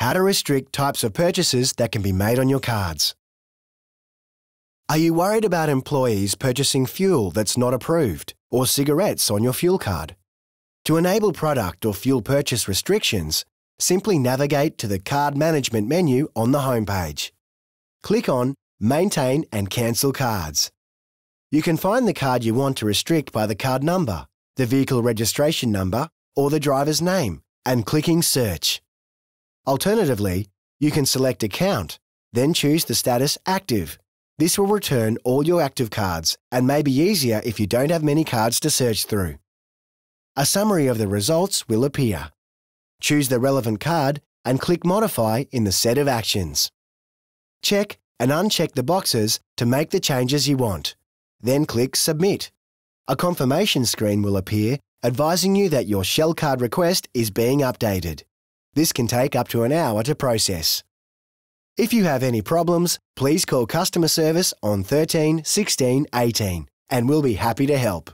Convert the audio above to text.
how to restrict types of purchases that can be made on your cards. Are you worried about employees purchasing fuel that's not approved or cigarettes on your fuel card? To enable product or fuel purchase restrictions, simply navigate to the Card Management menu on the homepage. Click on Maintain and Cancel Cards. You can find the card you want to restrict by the card number, the vehicle registration number, or the driver's name, and clicking Search. Alternatively, you can select Account, then choose the status Active. This will return all your active cards and may be easier if you don't have many cards to search through. A summary of the results will appear. Choose the relevant card and click Modify in the set of actions. Check and uncheck the boxes to make the changes you want. Then click Submit. A confirmation screen will appear advising you that your shell card request is being updated. This can take up to an hour to process. If you have any problems, please call customer service on 13 16 18 and we'll be happy to help.